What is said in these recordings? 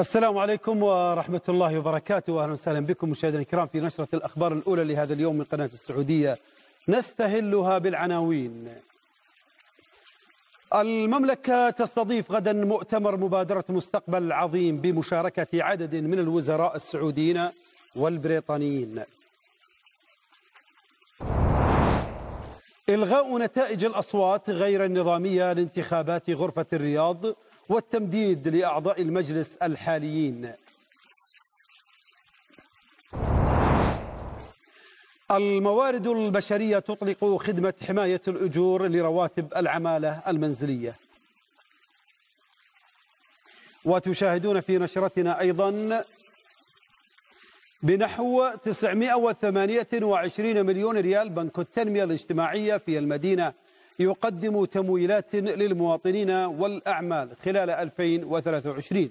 السلام عليكم ورحمة الله وبركاته وأهلا وسهلا بكم مشاهدينا الكرام في نشرة الأخبار الأولى لهذا اليوم من قناة السعودية نستهلها بالعناوين المملكة تستضيف غدا مؤتمر مبادرة مستقبل عظيم بمشاركة عدد من الوزراء السعوديين والبريطانيين إلغاء نتائج الأصوات غير النظامية لانتخابات غرفة الرياض والتمديد لأعضاء المجلس الحاليين الموارد البشرية تطلق خدمة حماية الأجور لرواتب العمالة المنزلية وتشاهدون في نشرتنا أيضا بنحو 928 مليون ريال بنك التنمية الاجتماعية في المدينة يقدم تمويلات للمواطنين والأعمال خلال 2023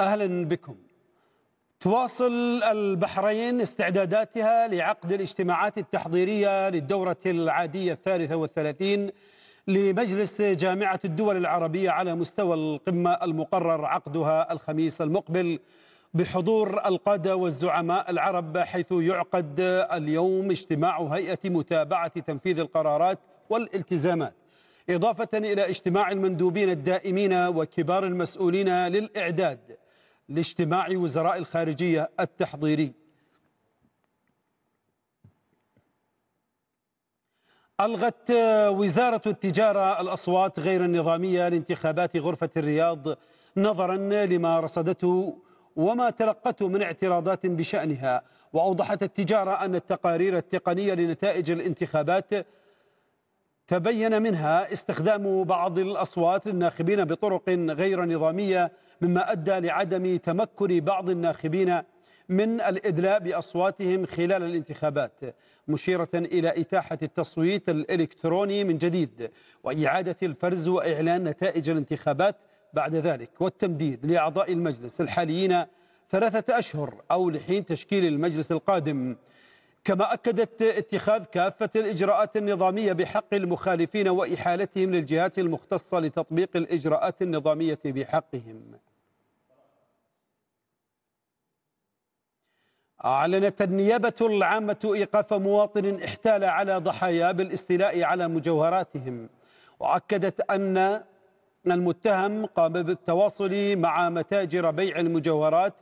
أهلا بكم تواصل البحرين استعداداتها لعقد الاجتماعات التحضيرية للدورة العادية الثالثة والثلاثين لمجلس جامعة الدول العربية على مستوى القمة المقرر عقدها الخميس المقبل بحضور القادة والزعماء العرب حيث يعقد اليوم اجتماع هيئة متابعة تنفيذ القرارات والالتزامات إضافة إلى اجتماع المندوبين الدائمين وكبار المسؤولين للإعداد لاجتماع وزراء الخارجية التحضيري ألغت وزارة التجارة الأصوات غير النظامية لانتخابات غرفة الرياض نظرا لما رصدته وما تلقته من اعتراضات بشأنها وأوضحت التجارة أن التقارير التقنية لنتائج الانتخابات تبين منها استخدام بعض الأصوات للناخبين بطرق غير نظامية مما أدى لعدم تمكن بعض الناخبين من الإدلاء بأصواتهم خلال الانتخابات مشيرة إلى إتاحة التصويت الإلكتروني من جديد وإعادة الفرز وإعلان نتائج الانتخابات بعد ذلك والتمديد لأعضاء المجلس الحاليين ثلاثة أشهر أو لحين تشكيل المجلس القادم كما أكدت اتخاذ كافة الإجراءات النظامية بحق المخالفين وإحالتهم للجهات المختصة لتطبيق الإجراءات النظامية بحقهم أعلنت النيابة العامة إيقاف مواطن احتال على ضحايا بالاستيلاء على مجوهراتهم وأكدت أن المتهم قام بالتواصل مع متاجر بيع المجوهرات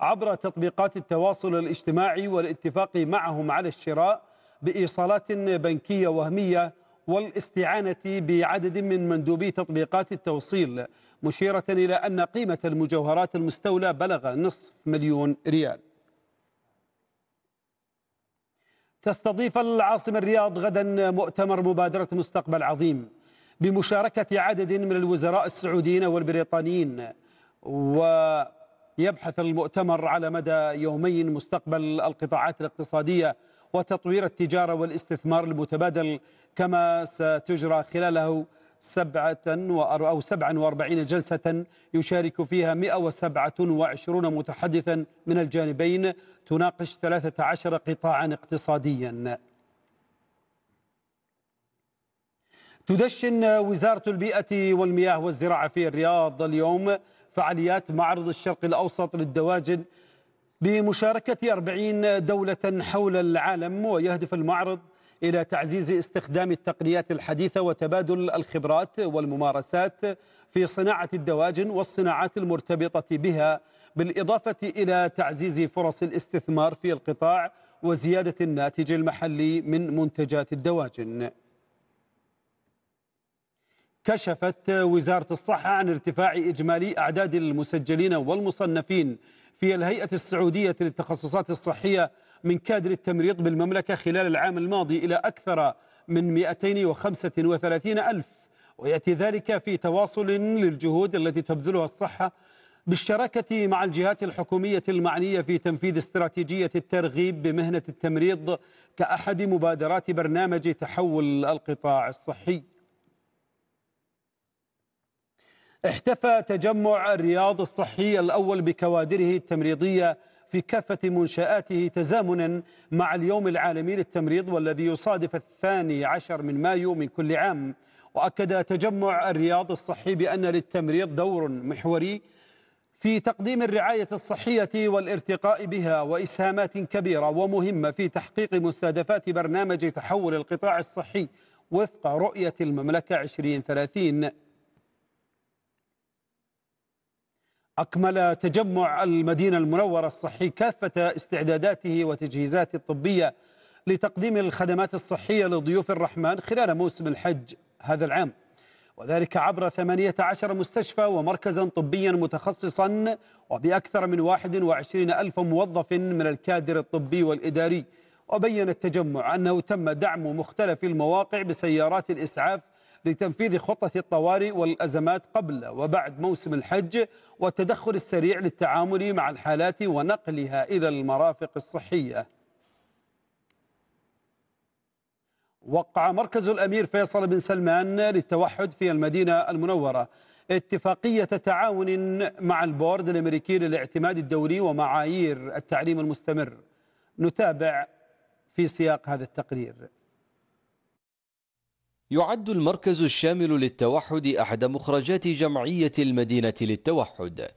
عبر تطبيقات التواصل الاجتماعي والاتفاق معهم على الشراء بإيصالات بنكية وهمية والاستعانة بعدد من مندوبي تطبيقات التوصيل مشيرة إلى أن قيمة المجوهرات المستولى بلغ نصف مليون ريال تستضيف العاصمة الرياض غدا مؤتمر مبادرة مستقبل عظيم بمشاركة عدد من الوزراء السعوديين والبريطانيين و يبحث المؤتمر على مدى يومين مستقبل القطاعات الاقتصادية وتطوير التجارة والاستثمار المتبادل كما ستجرى خلاله سبعة أو 47 جلسة يشارك فيها 127 متحدثا من الجانبين تناقش 13 قطاعا اقتصاديا تدشن وزارة البيئة والمياه والزراعة في الرياض اليوم فعاليات معرض الشرق الأوسط للدواجن بمشاركة 40 دولة حول العالم ويهدف المعرض إلى تعزيز استخدام التقنيات الحديثة وتبادل الخبرات والممارسات في صناعة الدواجن والصناعات المرتبطة بها بالإضافة إلى تعزيز فرص الاستثمار في القطاع وزيادة الناتج المحلي من منتجات الدواجن كشفت وزارة الصحة عن ارتفاع إجمالي أعداد المسجلين والمصنفين في الهيئة السعودية للتخصصات الصحية من كادر التمريض بالمملكة خلال العام الماضي إلى أكثر من 235 ألف ويأتي ذلك في تواصل للجهود التي تبذلها الصحة بالشراكة مع الجهات الحكومية المعنية في تنفيذ استراتيجية الترغيب بمهنة التمريض كأحد مبادرات برنامج تحول القطاع الصحي احتفى تجمع الرياض الصحي الأول بكوادره التمريضية في كافة منشآته تزامنا مع اليوم العالمي للتمريض والذي يصادف الثاني عشر من مايو من كل عام وأكد تجمع الرياض الصحي بأن للتمريض دور محوري في تقديم الرعاية الصحية والارتقاء بها وإسهامات كبيرة ومهمة في تحقيق مستهدفات برنامج تحول القطاع الصحي وفق رؤية المملكة 2030 أكمل تجمع المدينة المنورة الصحي كافة استعداداته وتجهيزاته الطبية لتقديم الخدمات الصحية لضيوف الرحمن خلال موسم الحج هذا العام وذلك عبر 18 مستشفى ومركزا طبيا متخصصا وبأكثر من 21 ألف موظف من الكادر الطبي والإداري وبين التجمع أنه تم دعم مختلف المواقع بسيارات الإسعاف لتنفيذ خطة الطوارئ والأزمات قبل وبعد موسم الحج والتدخل السريع للتعامل مع الحالات ونقلها إلى المرافق الصحية وقع مركز الأمير فيصل بن سلمان للتوحد في المدينة المنورة اتفاقية تعاون مع البورد الأمريكي للاعتماد الدولي ومعايير التعليم المستمر نتابع في سياق هذا التقرير يعد المركز الشامل للتوحد أحد مخرجات جمعية المدينة للتوحد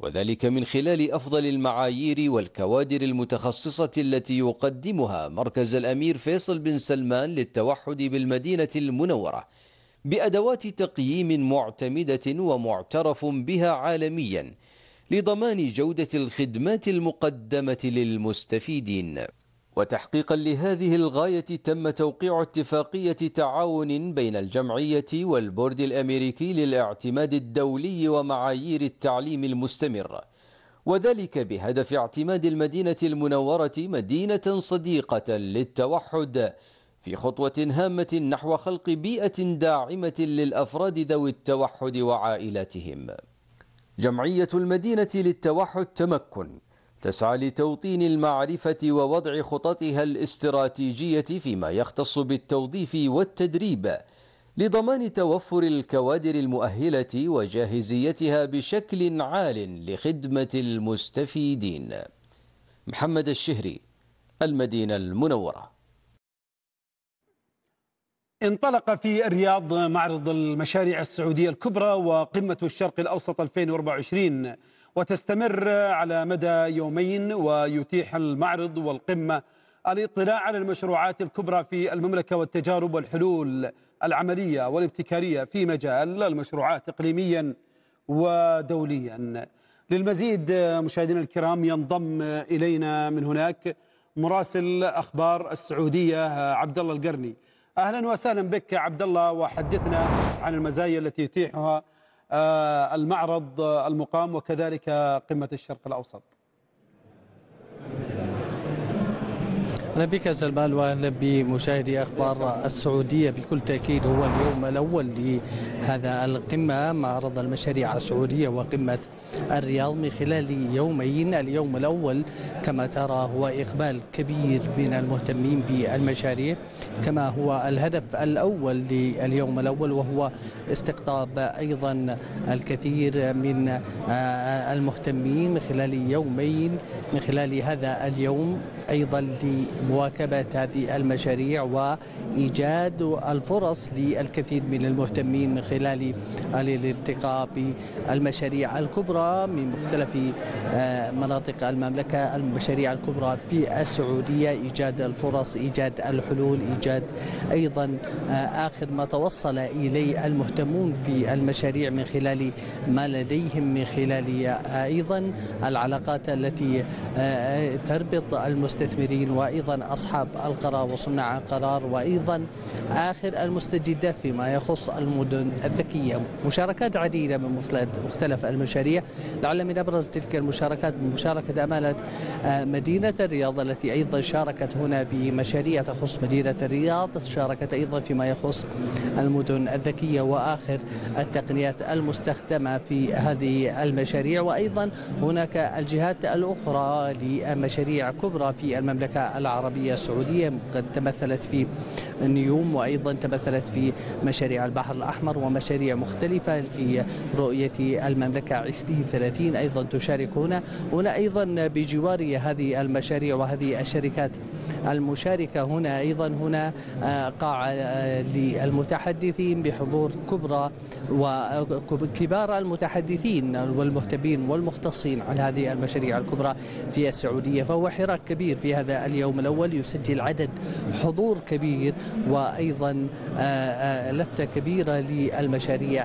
وذلك من خلال أفضل المعايير والكوادر المتخصصة التي يقدمها مركز الأمير فيصل بن سلمان للتوحد بالمدينة المنورة بأدوات تقييم معتمدة ومعترف بها عالمياً لضمان جودة الخدمات المقدمة للمستفيدين وتحقيقا لهذه الغاية تم توقيع اتفاقية تعاون بين الجمعية والبورد الأمريكي للاعتماد الدولي ومعايير التعليم المستمر وذلك بهدف اعتماد المدينة المنورة مدينة صديقة للتوحد في خطوة هامة نحو خلق بيئة داعمة للأفراد ذوي التوحد وعائلاتهم جمعية المدينة للتوحد تمكن تسعى لتوطين المعرفة ووضع خططها الاستراتيجية فيما يختص بالتوظيف والتدريب لضمان توفر الكوادر المؤهلة وجاهزيتها بشكل عال لخدمة المستفيدين محمد الشهري المدينة المنورة انطلق في الرياض معرض المشاريع السعودية الكبرى وقمة الشرق الأوسط 2024 وتستمر على مدى يومين ويتيح المعرض والقمة الاطلاع على المشروعات الكبرى في المملكة والتجارب والحلول العملية والابتكارية في مجال المشروعات إقليميا ودوليا للمزيد مشاهدينا الكرام ينضم إلينا من هناك مراسل أخبار السعودية عبد الله القرني أهلا وسهلا بك عبد الله وحدثنا عن المزايا التي يتيحها آه، المعرض المقام وكذلك قمة الشرق الأوسط أهلا بك سلمان وأهلا بمشاهدي أخبار السعودية بكل تأكيد هو اليوم الأول لهذا القمة معرض المشاريع السعودية وقمة الرياض من خلال يومين اليوم الأول كما ترى هو إقبال كبير من المهتمين بالمشاريع كما هو الهدف الأول لليوم الأول وهو استقطاب أيضا الكثير من آه، المهتمين من خلال يومين من خلال هذا اليوم أيضا لمواكبة هذه المشاريع وإيجاد الفرص للكثير من المهتمين من خلال الالتقاء بالمشاريع الكبرى من مختلف آه، مناطق المملكة المشاريع الكبرى في السعودية إيجاد الفرص إيجاد الحلول إيجاد أيضا آه، آخر ما توصل إليه المهتمون في المشاريع من خلال ما لديهم من خلال آه، أيضا العلاقات التي تربط المستثمرين وأيضا أصحاب القرار وصناع القرار وأيضا آخر المستجدات فيما يخص المدن الذكية مشاركات عديدة من مختلف المشاريع لعل من أبرز تلك المشاركات مشاركة أمانة آه، مدينة الرياض التي أيضا شاركت هنا بمشاريع تخص مدينة الرياض شاركت أيضا فيما يخص المدن الذكية وآخر التقنيات المستخدمة في هذه المشاريع وأيضا هناك الجهات الأخرى لمشاريع كبرى في المملكة العربية السعودية قد تمثلت في نيوم وأيضا تمثلت في مشاريع البحر الأحمر ومشاريع مختلفة في رؤية المملكة 20 30 أيضا تشارك هنا هنا أيضا بجوار هذه المشاريع وهذه الشركات المشاركة هنا أيضا هنا آه، قاعة آه، للمتحدثين بحضور كبرى وكبار المتحدثين والمهتمين والمختصين عن هذه المشاريع الكبرى في السعودية فهو حراك كبير في هذا اليوم الأول يسجل عدد حضور كبير وأيضا آه، لفتة كبيرة للمشاريع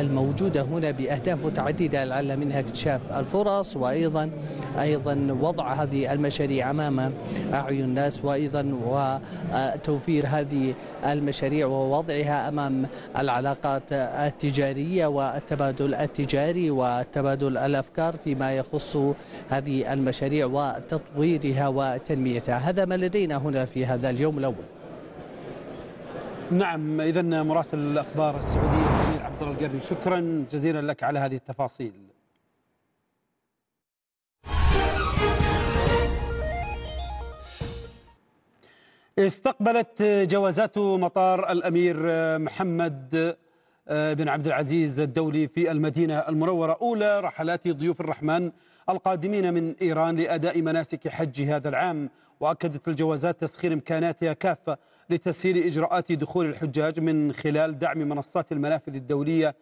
الموجودة هنا بأهداف متعددة لعل منها اكتشاف الفرص وايضا ايضا وضع هذه المشاريع امام اعين الناس وايضا وتوفير هذه المشاريع ووضعها امام العلاقات التجاريه والتبادل التجاري وتبادل الافكار فيما يخص هذه المشاريع وتطويرها وتنميتها هذا ما لدينا هنا في هذا اليوم الاول نعم اذا مراسل الاخبار السعوديه الزميل عبد الله القرني شكرا جزيلا لك على هذه التفاصيل استقبلت جوازات مطار الامير محمد آه، بن عبد العزيز الدولي في المدينه المنوره اولى رحلات ضيوف الرحمن القادمين من ايران لاداء مناسك حج هذا العام وأكدت الجوازات تسخير إمكاناتها كافة لتسهيل إجراءات دخول الحجاج من خلال دعم منصات المنافذ الدولية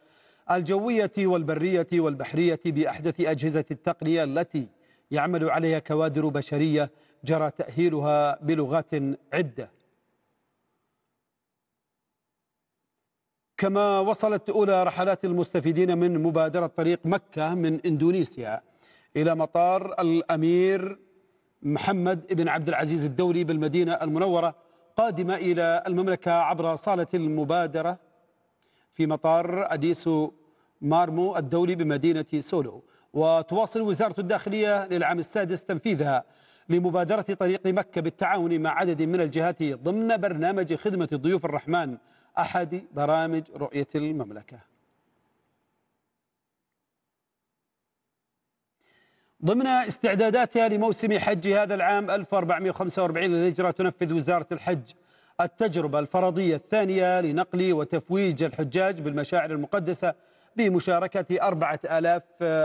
الجوية والبرية والبحرية بأحدث أجهزة التقنية التي يعمل عليها كوادر بشرية جرى تأهيلها بلغات عدة كما وصلت أولى رحلات المستفيدين من مبادرة طريق مكة من إندونيسيا إلى مطار الأمير محمد بن عبد العزيز الدولي بالمدينة المنورة قادمة إلى المملكة عبر صالة المبادرة في مطار أديسو مارمو الدولي بمدينة سولو وتواصل وزارة الداخلية للعام السادس تنفيذها لمبادرة طريق مكة بالتعاون مع عدد من الجهات ضمن برنامج خدمة ضيوف الرحمن أحد برامج رؤية المملكة ضمن استعداداتها لموسم حج هذا العام 1445 للهجرة تنفذ وزارة الحج التجربة الفرضية الثانية لنقل وتفويج الحجاج بالمشاعر المقدسة بمشاركة أربعة آلاف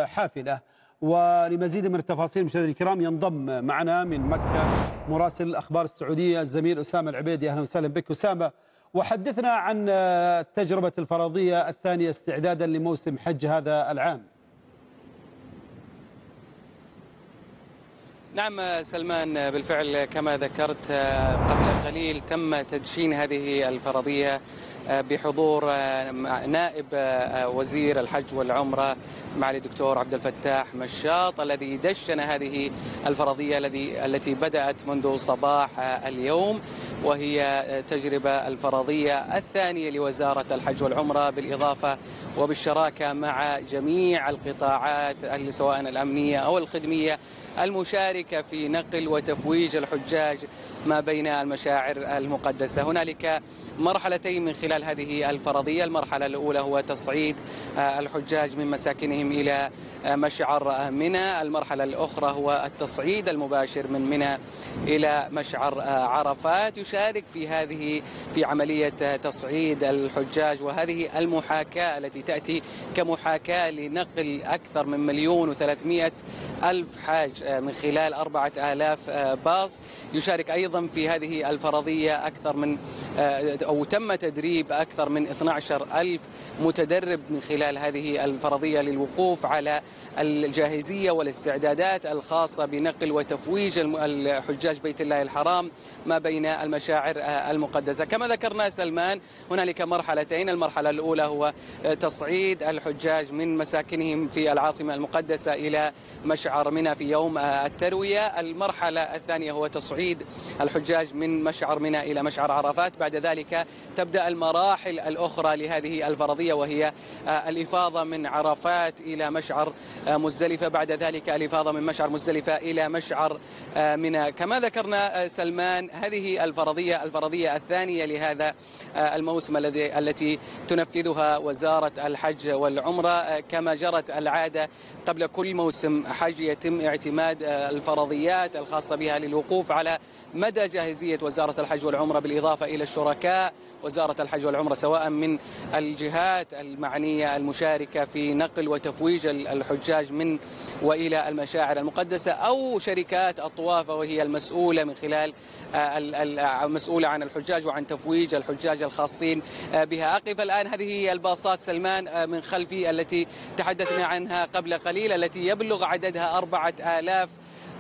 حافلة ولمزيد من التفاصيل مشاهدينا الكرام ينضم معنا من مكة مراسل الأخبار السعودية الزميل أسامة العبيدي أهلا وسهلا بك أسامة وحدثنا عن تجربة الفرضية الثانية استعدادا لموسم حج هذا العام نعم سلمان بالفعل كما ذكرت قبل قليل تم تدشين هذه الفرضية بحضور نائب وزير الحج والعمرة معالي الدكتور عبد الفتاح مشاط الذي دشن هذه الفرضية الذي التي بدأت منذ صباح اليوم وهي تجربة الفرضية الثانية لوزارة الحج والعمرة بالإضافة وبالشراكة مع جميع القطاعات سواء الأمنية أو الخدمية المشاركة في نقل وتفويج الحجاج ما بين المشاعر المقدسة هنالك مرحلتين من خلال هذه الفرضية المرحلة الأولى هو تصعيد آه، الحجاج من مساكنهم إلى آه، مشعر منى المرحلة الأخرى هو التصعيد المباشر من منى إلى مشعر آه، عرفات يشارك في هذه في عملية تصعيد الحجاج وهذه المحاكاة التي تأتي كمحاكاة لنقل أكثر من مليون وثلاثمائة ألف حاج من خلال أربعة آلاف باص يشارك أيضا أيضا في هذه الفرضية أكثر من آه، أو تم تدريب أكثر من 12 ألف متدرب من خلال هذه الفرضية للوقوف على الجاهزية والاستعدادات الخاصة بنقل وتفويج الحجاج بيت الله الحرام ما بين المشاعر آه، المقدسة كما ذكرنا سلمان هنالك مرحلتين المرحلة الأولى هو آه، تصعيد الحجاج من مساكنهم في العاصمة المقدسة إلى مشعر منى في يوم التروية المرحلة الثانية هو تصعيد الحجاج من مشعر منى إلى مشعر عرفات بعد ذلك تبدأ المراحل الأخرى لهذه الفرضية وهي آه، الإفاضة من عرفات إلى مشعر آه، مزدلفة بعد ذلك الإفاضة من مشعر مزدلفة إلى مشعر آه، منى كما ذكرنا سلمان هذه الفرضية الفرضية الثانية لهذا الموسم الذي التي تنفذها وزارة الحج والعمرة كما جرت العادة قبل كل موسم حج يتم اعتماد الفرضيات الخاصة بها للوقوف على مدى مدى جاهزية وزارة الحج والعمرة بالإضافة إلى الشركاء وزارة الحج والعمرة سواء من الجهات المعنية المشاركة في نقل وتفويج الحجاج من وإلى المشاعر المقدسة أو شركات الطواف وهي المسؤولة من خلال آه، المسؤولة آه، عن الحجاج وعن تفويج الحجاج الخاصين آه، بها أقف الآن هذه هي الباصات سلمان من خلفي التي تحدثنا عنها قبل قليل التي يبلغ عددها أربعة آلاف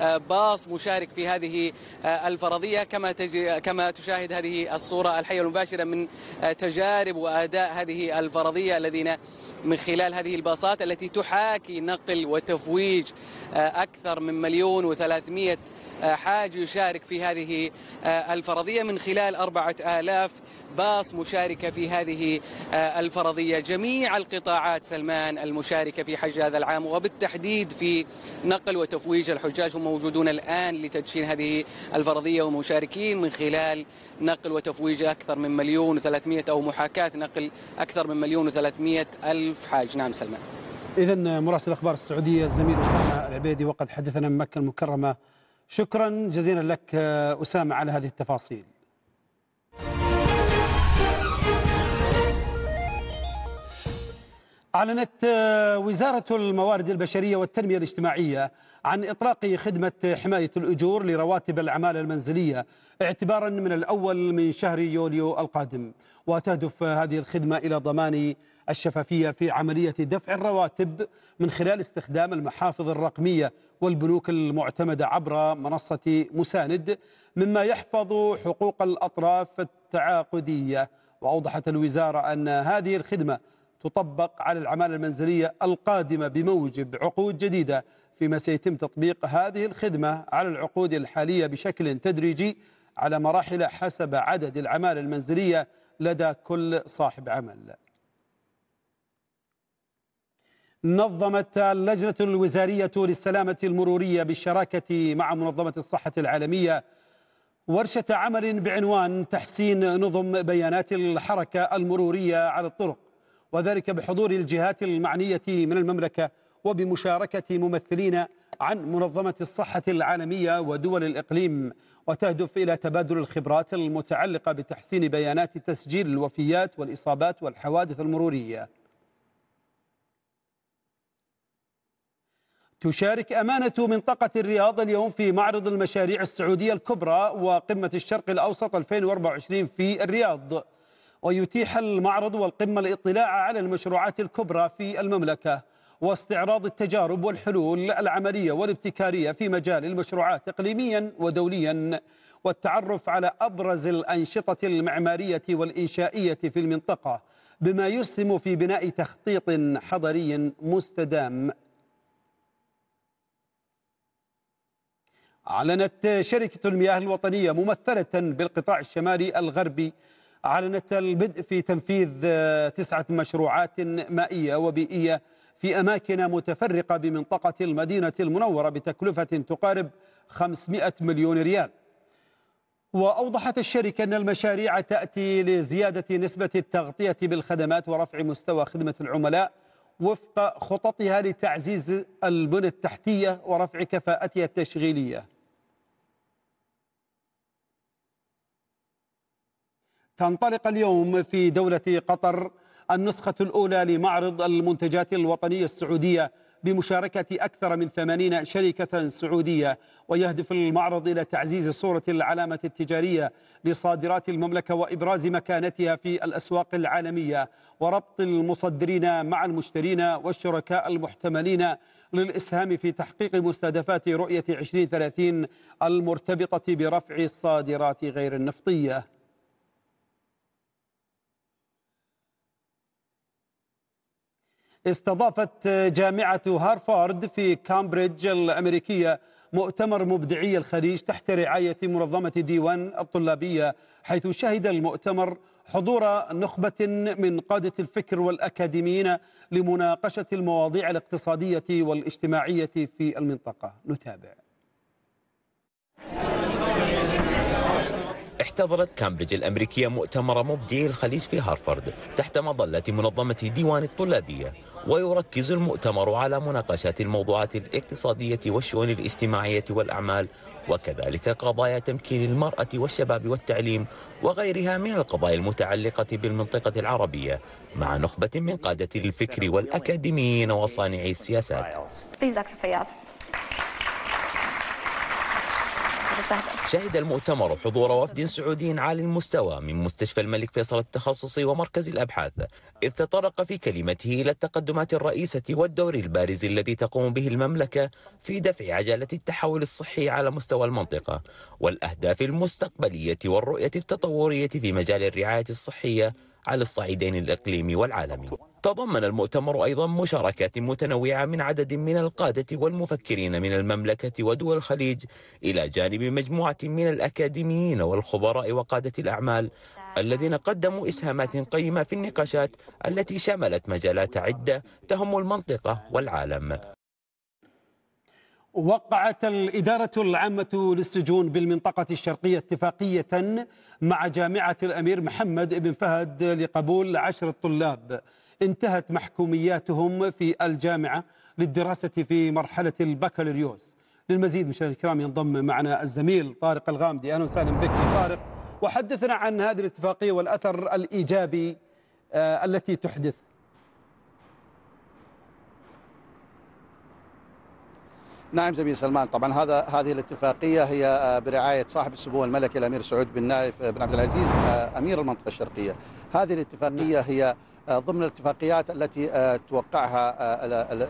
باص مشارك في هذه آه، الفرضية كما كما تشاهد هذه الصورة الحية المباشرة من آه، تجارب وأداء هذه الفرضية الذين من خلال هذه الباصات التي تحاكي نقل وتفويج آه، أكثر من مليون وثلاثمائة آه، حاج يشارك في هذه آه، الفرضية من خلال أربعة آلاف باص مشاركة في هذه آه، الفرضية جميع القطاعات سلمان المشاركة في حج هذا العام وبالتحديد في نقل وتفويج الحجاج هم موجودون الآن لتدشين هذه الفرضية ومشاركين من خلال نقل وتفويج أكثر من مليون وثلاثمائة أو محاكاة نقل أكثر من مليون وثلاثمائة ألف حاج نعم سلمان إذا مراسل أخبار السعودية الزميل أسامة العبيدي وقد حدثنا من مكة المكرمة شكرا جزيلا لك أسامة على هذه التفاصيل أعلنت آه، وزارة الموارد البشرية والتنمية الاجتماعية عن إطلاق خدمة حماية الأجور لرواتب العمالة المنزلية اعتبارا من الأول من شهر يوليو القادم وتهدف هذه الخدمة إلى ضمان الشفافية في عملية دفع الرواتب من خلال استخدام المحافظ الرقمية والبنوك المعتمدة عبر منصة مساند مما يحفظ حقوق الأطراف التعاقدية وأوضحت الوزارة أن هذه الخدمة تطبق على العمالة المنزلية القادمة بموجب عقود جديدة فيما سيتم تطبيق هذه الخدمة على العقود الحالية بشكل تدريجي على مراحل حسب عدد العمالة المنزلية لدى كل صاحب عمل نظمت اللجنة الوزارية للسلامة المرورية بالشراكة مع منظمة الصحة العالمية ورشة عمل بعنوان تحسين نظم بيانات الحركة المرورية على الطرق وذلك بحضور الجهات المعنية من المملكة وبمشاركة ممثلين عن منظمة الصحة العالمية ودول الإقليم وتهدف إلى تبادل الخبرات المتعلقة بتحسين بيانات تسجيل الوفيات والإصابات والحوادث المرورية تشارك أمانة منطقة الرياض اليوم في معرض المشاريع السعودية الكبرى وقمة الشرق الأوسط 2024 في الرياض ويتيح المعرض والقمة الاطلاع على المشروعات الكبرى في المملكة واستعراض التجارب والحلول العملية والابتكارية في مجال المشروعات إقليميا ودوليا والتعرف على أبرز الأنشطة المعمارية والإنشائية في المنطقة بما يسهم في بناء تخطيط حضري مستدام أعلنت شركة المياه الوطنية ممثلة بالقطاع الشمالي الغربي أعلنت البدء في تنفيذ آه، تسعة مشروعات مائية وبيئية في أماكن متفرقة بمنطقة المدينة المنورة بتكلفة تقارب 500 مليون ريال وأوضحت الشركة أن المشاريع تأتي لزيادة نسبة التغطية بالخدمات ورفع مستوى خدمة العملاء وفق خططها لتعزيز البنى التحتية ورفع كفاءتها التشغيلية تنطلق اليوم في دولة قطر النسخة الأولى لمعرض المنتجات الوطنية السعودية بمشاركة أكثر من ثمانين شركة سعودية ويهدف المعرض إلى تعزيز صورة العلامة التجارية لصادرات المملكة وإبراز مكانتها في الأسواق العالمية وربط المصدرين مع المشترين والشركاء المحتملين للإسهام في تحقيق مستهدفات رؤية 2030 المرتبطة برفع الصادرات غير النفطية استضافت جامعة هارفارد في كامبريدج الأمريكية مؤتمر مبدعي الخليج تحت رعاية منظمة ديوان الطلابية حيث شهد المؤتمر حضور نخبة من قادة الفكر والأكاديميين لمناقشة المواضيع الاقتصادية والاجتماعية في المنطقة نتابع احتضرت كامبريدج الأمريكية مؤتمر مبدعي الخليج في هارفارد تحت مظلة منظمة ديوان الطلابية ويركز المؤتمر على مناقشات الموضوعات الاقتصادية والشؤون الاجتماعية والأعمال وكذلك قضايا تمكين المرأة والشباب والتعليم وغيرها من القضايا المتعلقة بالمنطقة العربية مع نخبة من قادة الفكر والأكاديميين وصانعي السياسات وسهلا شهد المؤتمر حضور وفد سعودي عالي المستوى من مستشفى الملك فيصل التخصصي ومركز الأبحاث إذ تطرق في كلمته إلى التقدمات الرئيسة والدور البارز الذي تقوم به المملكة في دفع عجلة التحول الصحي على مستوى المنطقة والأهداف المستقبلية والرؤية التطورية في مجال الرعاية الصحية على الصعيدين الإقليمي والعالمي تضمن المؤتمر أيضا مشاركات متنوعة من عدد من القادة والمفكرين من المملكة ودول الخليج إلى جانب مجموعة من الأكاديميين والخبراء وقادة الأعمال الذين قدموا إسهامات قيمة في النقاشات التي شملت مجالات عدة تهم المنطقة والعالم وقعت الإدارة العامة للسجون بالمنطقة الشرقية اتفاقية مع جامعة الأمير محمد بن فهد لقبول عشر طلاب انتهت محكومياتهم في الجامعة للدراسة في مرحلة البكالوريوس للمزيد من الكرام ينضم معنا الزميل طارق الغامدي أهلا وسهلا بك طارق وحدثنا عن هذه الاتفاقية والأثر الإيجابي آه، التي تحدث نعم زميل سلمان طبعا هذا هذه الاتفاقيه هي آه، برعايه صاحب السمو الملكي الامير سعود بن نايف آه، بن عبد العزيز آه، امير المنطقه الشرقيه هذه الاتفاقيه نعم. هي ضمن الاتفاقيات التي توقعها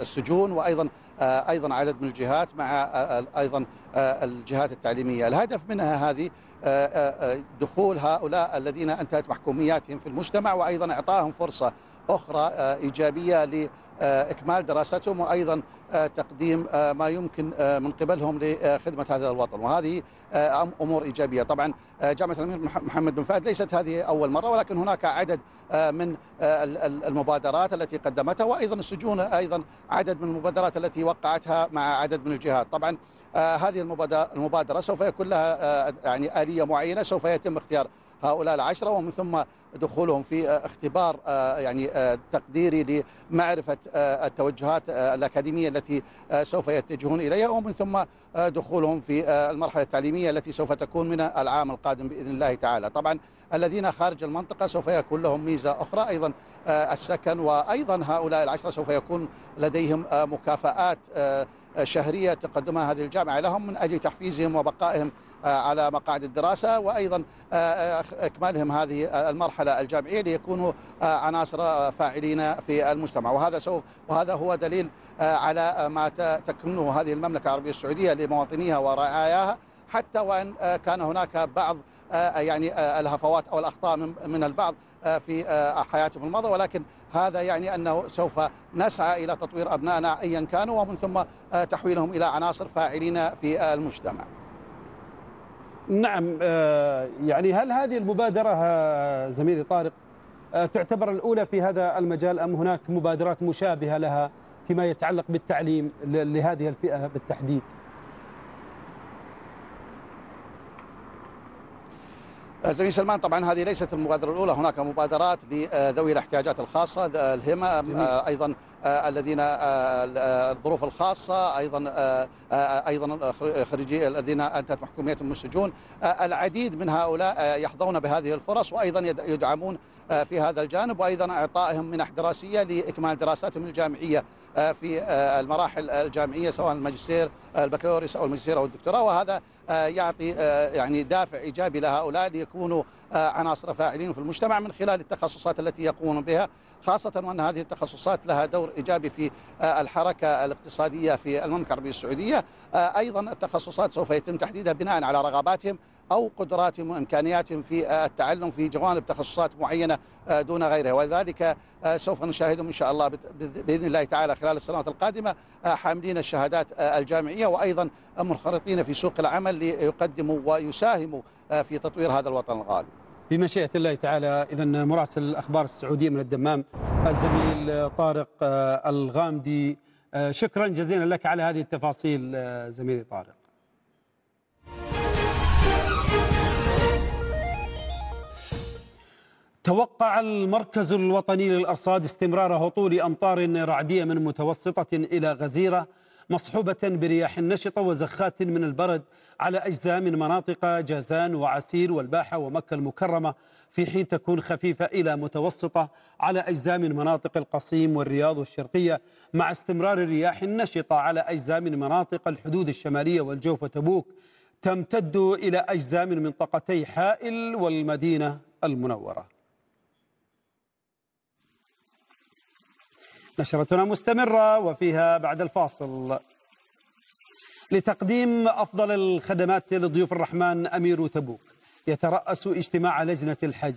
السجون وايضا ايضا عدد من الجهات مع ايضا الجهات التعليميه، الهدف منها هذه دخول هؤلاء الذين انتهت محكومياتهم في المجتمع وايضا اعطائهم فرصه أخرى آه، إيجابية لإكمال دراستهم وأيضا آه، تقديم آه، ما يمكن من قبلهم لخدمة هذا الوطن وهذه أمور إيجابية طبعا جامعة الأمير محمد بن فهد ليست هذه أول مرة ولكن هناك عدد من المبادرات التي قدمتها وأيضا السجون أيضا عدد من المبادرات التي وقعتها مع عدد من الجهات طبعا هذه المبادرة سوف يكون لها يعني آلية معينة سوف يتم اختيار هؤلاء العشرة ومن ثم دخولهم في آه، اختبار آه، يعني آه، تقديري لمعرفه التوجهات الاكاديميه التي سوف يتجهون اليها ومن ثم دخولهم في المرحله التعليميه التي سوف تكون من العام القادم باذن الله تعالى. طبعا الذين خارج المنطقه سوف يكون لهم ميزه اخرى ايضا السكن وايضا هؤلاء العشره سوف يكون لديهم مكافآت شهريه تقدمها هذه الجامعه لهم من اجل تحفيزهم وبقائهم آه، على مقاعد الدراسة وأيضا آه، آه، إكمالهم هذه المرحلة الجامعية ليكونوا عناصر فاعلين في المجتمع وهذا سوف وهذا هو دليل على ما تكنه هذه المملكة العربية السعودية لمواطنيها ورعاياها حتى وان كان هناك بعض يعني الهفوات او الاخطاء من البعض في حياتهم الماضيه ولكن هذا يعني انه سوف نسعى الى تطوير ابنائنا ايا كانوا ومن ثم تحويلهم الى عناصر فاعلين في المجتمع. نعم آه، يعني هل هذه المبادرة آه، زميلي طارق آه، تعتبر الأولى في هذا المجال أم هناك مبادرات مشابهة لها فيما يتعلق بالتعليم لهذه الفئة بالتحديد زميل سلمان طبعا هذه ليست المبادرة الأولى هناك مبادرات لذوي الاحتياجات الخاصة الهمة أيضا آه، الذين آه، آه، الظروف الخاصه ايضا ايضا خريجي الذين انتهت محكوميتهم من السجون العديد من هؤلاء يحظون بهذه الفرص وايضا يدعمون في هذا الجانب وايضا اعطائهم منح دراسيه لاكمال دراساتهم الجامعيه في المراحل الجامعيه سواء الماجستير البكالوريوس او الماجستير او الدكتوراه وهذا يعطي يعني دافع ايجابي لهؤلاء ليكونوا عناصر فاعلين في المجتمع من خلال التخصصات التي يقومون بها خاصة وأن هذه التخصصات لها دور إيجابي في آه، الحركة الاقتصادية في المملكة العربية السعودية آه، أيضا التخصصات سوف يتم تحديدها بناء على رغباتهم أو قدراتهم وإمكانياتهم في آه، التعلم في جوانب تخصصات معينة دون غيرها ولذلك سوف نشاهدهم إن شاء الله بإذن الله تعالى خلال السنوات القادمة حاملين الشهادات الجامعية وأيضا منخرطين في سوق العمل ليقدموا ويساهموا في تطوير هذا الوطن الغالي بمشيئة الله تعالى إذا مراسل الأخبار السعودية من الدمام الزميل طارق آه، الغامدي آه، شكرا جزيلا لك على هذه التفاصيل آه، زميلي طارق توقع المركز الوطني للأرصاد استمرار هطول أمطار رعدية من متوسطة إلى غزيرة مصحوبة برياح نشطة وزخات من البرد على أجزاء من مناطق جازان وعسير والباحة ومكة المكرمة في حين تكون خفيفة إلى متوسطة على أجزاء من مناطق القصيم والرياض الشرقية مع استمرار الرياح النشطة على أجزاء من مناطق الحدود الشمالية والجوف وتبوك تمتد إلى أجزاء من منطقتي حائل والمدينة المنورة نشرتنا مستمرة وفيها بعد الفاصل لتقديم أفضل الخدمات لضيوف الرحمن أمير تبوك يترأس اجتماع لجنة الحج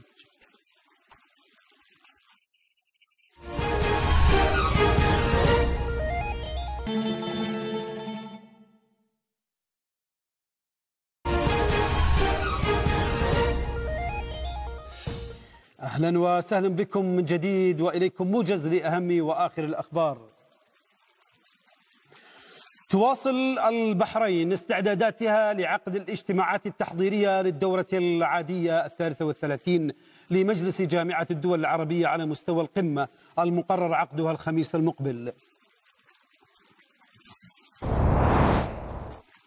أهلا وسهلا بكم من جديد وإليكم موجز لأهم وآخر الأخبار تواصل البحرين استعداداتها لعقد الاجتماعات التحضيرية للدورة العادية الثالثة والثلاثين لمجلس جامعة الدول العربية على مستوى القمة المقرر عقدها الخميس المقبل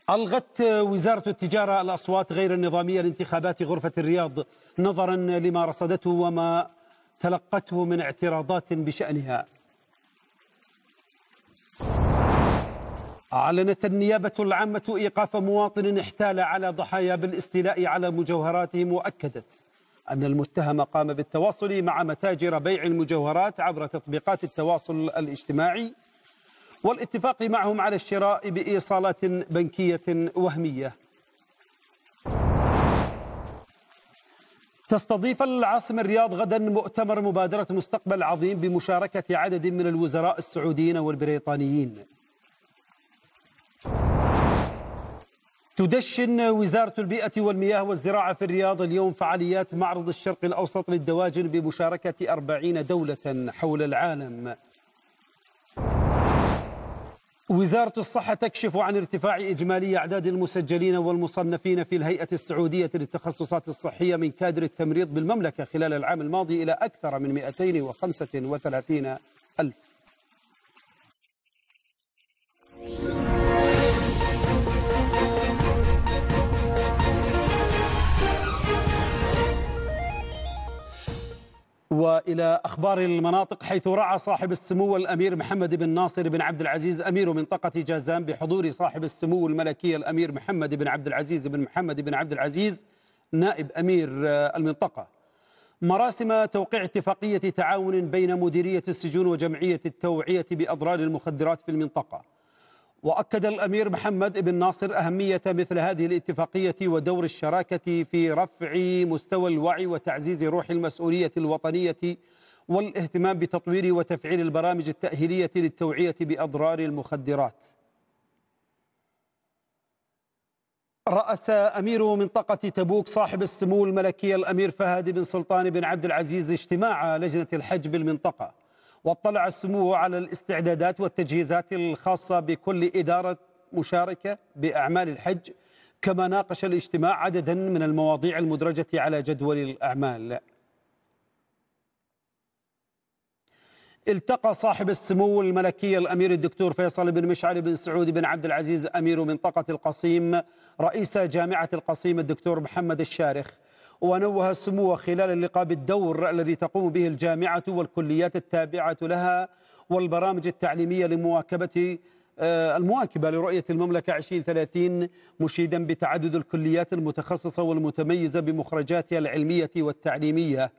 ألغت وزارة التجارة الأصوات غير النظامية لانتخابات غرفة الرياض نظرا لما رصدته وما تلقته من اعتراضات بشأنها أعلنت النيابة العامة إيقاف مواطن احتال على ضحايا بالاستيلاء على مجوهراتهم وأكدت أن المتهم قام بالتواصل مع متاجر بيع المجوهرات عبر تطبيقات التواصل الاجتماعي والاتفاق معهم على الشراء بإيصالات بنكية وهمية تستضيف العاصمة الرياض غدا مؤتمر مبادرة مستقبل عظيم بمشاركة عدد من الوزراء السعوديين والبريطانيين تدشن وزارة البيئة والمياه والزراعة في الرياض اليوم فعاليات معرض الشرق الأوسط للدواجن بمشاركة أربعين دولة حول العالم وزارة الصحة تكشف عن ارتفاع إجمالي أعداد المسجلين والمصنفين في الهيئة السعودية للتخصصات الصحية من كادر التمريض بالمملكة خلال العام الماضي إلى أكثر من 235 ألف والى اخبار المناطق حيث رعى صاحب السمو الامير محمد بن ناصر بن عبد العزيز امير منطقه جازان بحضور صاحب السمو الملكي الامير محمد بن عبد العزيز بن محمد بن عبد العزيز نائب امير المنطقه مراسم توقيع اتفاقيه تعاون بين مديريه السجون وجمعيه التوعيه باضرار المخدرات في المنطقه وأكد الأمير محمد بن ناصر أهمية مثل هذه الاتفاقية ودور الشراكة في رفع مستوى الوعي وتعزيز روح المسؤولية الوطنية والاهتمام بتطوير وتفعيل البرامج التأهيلية للتوعية بأضرار المخدرات رأس أمير منطقة تبوك صاحب السمو الملكي الأمير فهد بن سلطان بن عبد العزيز اجتماع لجنة الحج بالمنطقة واطلع السمو على الاستعدادات والتجهيزات الخاصة بكل إدارة مشاركة بأعمال الحج كما ناقش الاجتماع عددا من المواضيع المدرجة على جدول الأعمال التقى صاحب السمو الملكي الأمير الدكتور فيصل بن مشعل بن سعود بن عبد العزيز أمير منطقة القصيم رئيس جامعة القصيم الدكتور محمد الشارخ ونوه السمو خلال اللقاء بالدور الذي تقوم به الجامعة والكليات التابعة لها والبرامج التعليمية لمواكبة آه، المواكبة لرؤية المملكة 2030 مشيدا بتعدد الكليات المتخصصة والمتميزة بمخرجاتها العلمية والتعليمية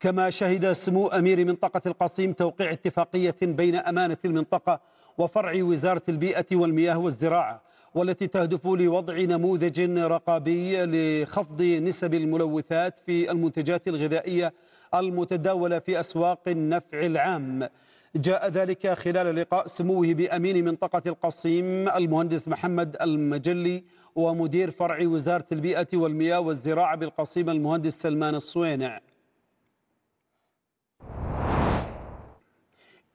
كما شهد سمو أمير منطقة القصيم توقيع اتفاقية بين أمانة المنطقة وفرع وزارة البيئة والمياه والزراعة والتي تهدف لوضع نموذج رقابي لخفض نسب الملوثات في المنتجات الغذائية المتداولة في أسواق النفع العام جاء ذلك خلال لقاء سموه بأمين منطقة القصيم المهندس محمد المجلي ومدير فرع وزارة البيئة والمياه والزراعة بالقصيم المهندس سلمان الصوينع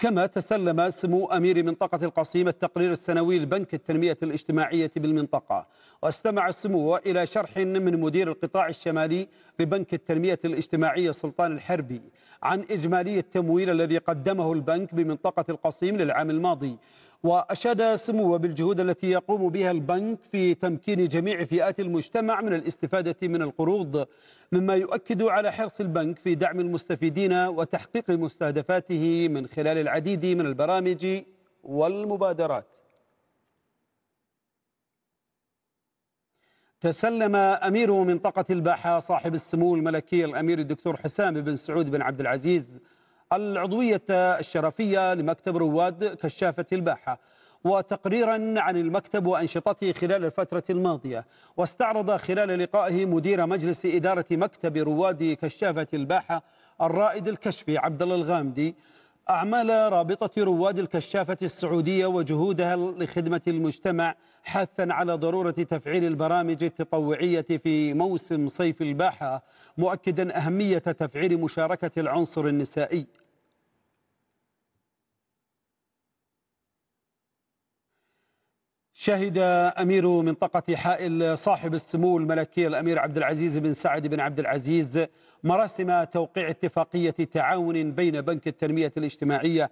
كما تسلم سمو أمير منطقة القصيم التقرير السنوي لبنك التنمية الاجتماعية بالمنطقة واستمع سمو إلى شرح من مدير القطاع الشمالي لبنك التنمية الاجتماعية سلطان الحربي عن إجمالي التمويل الذي قدمه البنك بمنطقة القصيم للعام الماضي وأشاد سموه بالجهود التي يقوم بها البنك في تمكين جميع فئات المجتمع من الاستفادة من القروض مما يؤكد على حرص البنك في دعم المستفيدين وتحقيق مستهدفاته من خلال العديد من البرامج والمبادرات تسلم أمير منطقة الباحة صاحب السمو الملكي الأمير الدكتور حسام بن سعود بن عبد العزيز العضوية الشرفية لمكتب رواد كشافة الباحة وتقريرا عن المكتب وأنشطته خلال الفترة الماضية واستعرض خلال لقائه مدير مجلس إدارة مكتب رواد كشافة الباحة الرائد الكشفي عبد الله الغامدي أعمال رابطة رواد الكشافة السعودية وجهودها لخدمة المجتمع حثا على ضرورة تفعيل البرامج التطوعية في موسم صيف الباحة مؤكدا أهمية تفعيل مشاركة العنصر النسائي شهد أمير منطقة حائل صاحب السمو الملكي الأمير عبد العزيز بن سعد بن عبد العزيز مراسم توقيع اتفاقية تعاون بين بنك التنمية الاجتماعية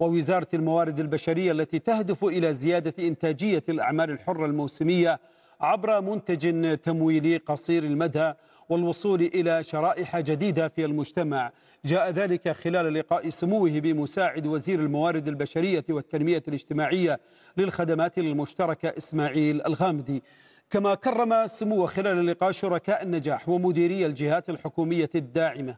ووزارة الموارد البشرية التي تهدف إلى زيادة إنتاجية الأعمال الحرة الموسمية عبر منتج تمويلي قصير المدى والوصول إلى شرائح جديدة في المجتمع جاء ذلك خلال لقاء سموه بمساعد وزير الموارد البشرية والتنمية الاجتماعية للخدمات المشتركة إسماعيل الغامدي كما كرم سموه خلال اللقاء شركاء النجاح ومديري الجهات الحكومية الداعمة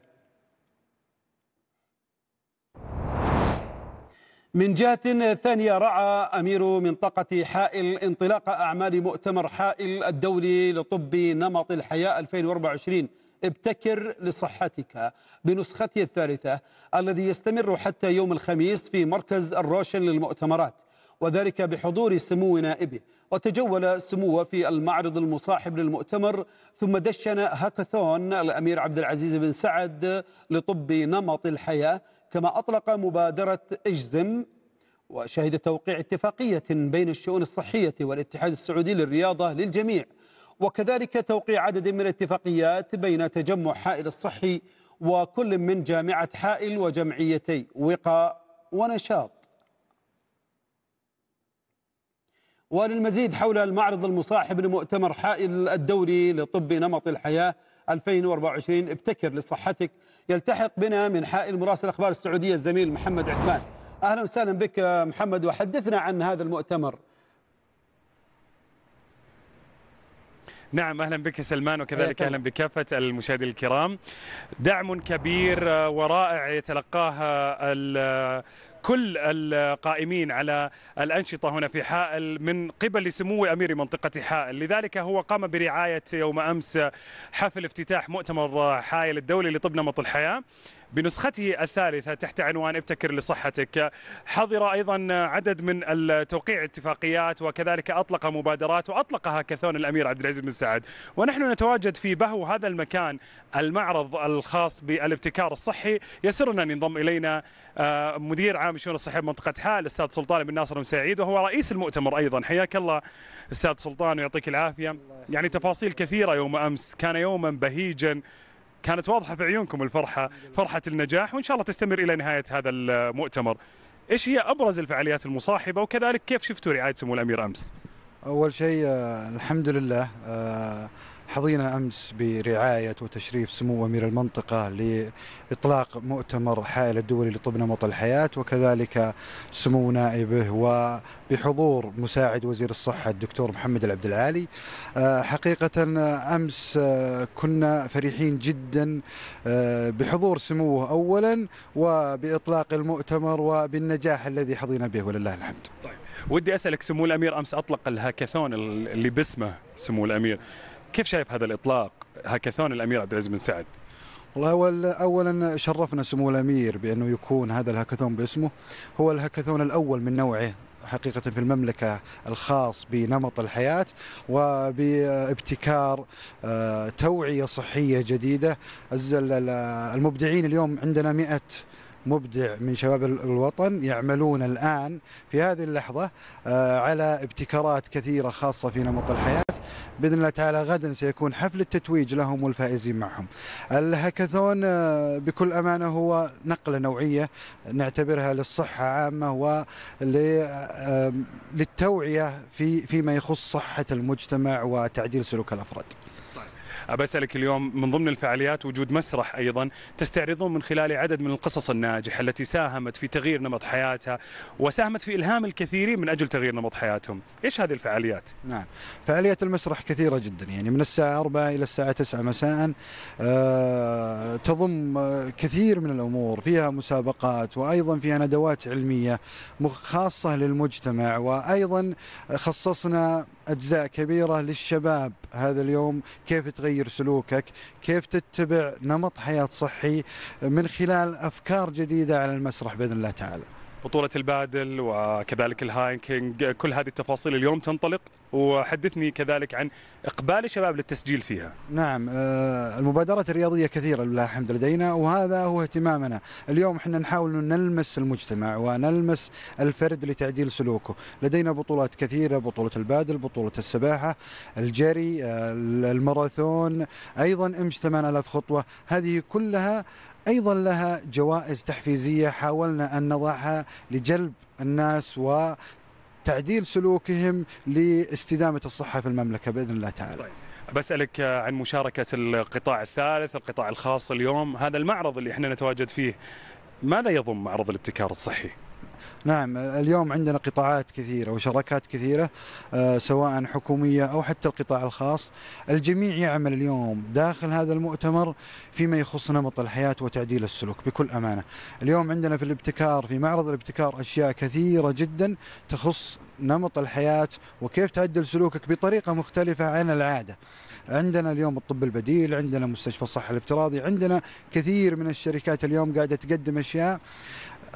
من جهة ثانية رعى أمير منطقة حائل انطلاق أعمال مؤتمر حائل الدولي لطب نمط الحياة 2024 ابتكر لصحتك بنسخته الثالثة الذي يستمر حتى يوم الخميس في مركز الروشن للمؤتمرات وذلك بحضور سمو نائبه وتجول سموه في المعرض المصاحب للمؤتمر ثم دشن هاكاثون الأمير عبد العزيز بن سعد لطب نمط الحياة كما أطلق مبادرة اجزم وشهد توقيع اتفاقية بين الشؤون الصحية والاتحاد السعودي للرياضة للجميع وكذلك توقيع عدد من الاتفاقيات بين تجمع حائل الصحي وكل من جامعة حائل وجمعيتي وقاء ونشاط وللمزيد حول المعرض المصاحب لمؤتمر حائل الدوري لطب نمط الحياة 2024 ابتكر لصحتك يلتحق بنا من حائل مراسل أخبار السعودية الزميل محمد عثمان أهلا وسهلا بك محمد وحدثنا عن هذا المؤتمر نعم اهلا بك سلمان وكذلك اهلا بكافه المشاهدين الكرام. دعم كبير آه، ورائع يتلقاه آه، كل القائمين على الأنشطة هنا في حائل من قبل سمو أمير منطقة حائل لذلك هو قام برعاية يوم أمس حفل افتتاح مؤتمر حائل الدولي لطب نمط الحياة بنسخته الثالثة تحت عنوان ابتكر لصحتك حضر أيضا عدد من توقيع اتفاقيات وكذلك أطلق مبادرات وأطلق هاكاثون الأمير عبد العزيز بن سعد ونحن نتواجد في بهو هذا المكان المعرض الخاص بالابتكار الصحي يسرنا أن ينضم إلينا آه، مدير عام الشؤون الصحية بمنطقة حال الأستاذ سلطان بن ناصر سعيد وهو رئيس المؤتمر أيضا حياك الله أستاذ سلطان ويعطيك العافية يعني تفاصيل كثيرة يوم أمس كان يوما بهيجا كانت واضحه في عيونكم الفرحه فرحه النجاح وان شاء الله تستمر الى نهايه هذا المؤتمر ايش هي ابرز الفعاليات المصاحبه وكذلك كيف شفتوا رعايه سمو الامير امس اول شيء آه، الحمد لله آه، حظينا أمس برعاية وتشريف سمو أمير المنطقة لإطلاق مؤتمر حائل الدولي لطب نمط الحياة وكذلك سمو نائبه وبحضور مساعد وزير الصحة الدكتور محمد العبد العالي آه، حقيقة أمس آه، كنا فرحين جدا آه، بحضور سموه أولا وبإطلاق المؤتمر وبالنجاح الذي حظينا به ولله الحمد طيب. ودي أسألك سمو الأمير أمس أطلق الهاكاثون اللي باسمه سمو الأمير كيف شايف هذا الاطلاق هاكاثون الامير عبد العزيز بن سعد والله هو أولا شرفنا سمو الأمير بأنه يكون هذا الهاكاثون باسمه هو الهاكاثون الأول من نوعه حقيقة في المملكة الخاص بنمط الحياة وبابتكار آه، توعية صحية جديدة المبدعين اليوم عندنا مئة مبدع من شباب الوطن يعملون الآن في هذه اللحظة آه، على ابتكارات كثيرة خاصة في نمط الحياة باذن الله تعالى غدا سيكون حفل التتويج لهم والفائزين معهم. الهاكاثون آه، بكل امانه هو نقله نوعيه نعتبرها للصحه عامه وللتوعيه آه، في فيما يخص صحه المجتمع وتعديل سلوك الافراد. أسألك اليوم من ضمن الفعاليات وجود مسرح أيضا تستعرضون من خلاله عدد من القصص الناجحة التي ساهمت في تغيير نمط حياتها وساهمت في إلهام الكثيرين من أجل تغيير نمط حياتهم إيش هذه الفعاليات؟ نعم فعاليات المسرح كثيرة جدا يعني من الساعة 4 إلى الساعة 9 مساء أه تضم كثير من الأمور فيها مسابقات وأيضا فيها ندوات علمية خاصة للمجتمع وأيضا خصصنا أجزاء كبيرة للشباب هذا اليوم كيف تغير تغير سلوكك كيف تتبع نمط حياة صحي من خلال أفكار جديدة على المسرح بإذن الله تعالى بطولة البادل وكذلك الهايكينج كل هذه التفاصيل اليوم تنطلق وحدثني كذلك عن إقبال الشباب للتسجيل فيها نعم آه، المبادرات الرياضية كثيرة لله الحمد لدينا وهذا هو اهتمامنا اليوم احنا نحاول نلمس المجتمع ونلمس الفرد لتعديل سلوكه لدينا بطولات كثيرة بطولة البادل بطولة السباحة الجري آه، الماراثون أيضا امش 8000 خطوة هذه كلها ايضا لها جوائز تحفيزيه حاولنا ان نضعها لجلب الناس و تعديل سلوكهم لاستدامه الصحه في المملكه باذن الله تعالى. طيب. بسألك عن مشاركة القطاع الثالث القطاع الخاص اليوم هذا المعرض اللي احنا نتواجد فيه ماذا يضم معرض الابتكار الصحي؟ نعم اليوم عندنا قطاعات كثيرة وشراكات كثيرة آه، سواء حكومية أو حتى القطاع الخاص الجميع يعمل اليوم داخل هذا المؤتمر فيما يخص نمط الحياة وتعديل السلوك بكل أمانة اليوم عندنا في الابتكار في معرض الابتكار أشياء كثيرة جدا تخص نمط الحياة وكيف تعدل سلوكك بطريقة مختلفة عن العادة عندنا اليوم الطب البديل عندنا مستشفى الصحة الافتراضي عندنا كثير من الشركات اليوم قاعدة تقدم أشياء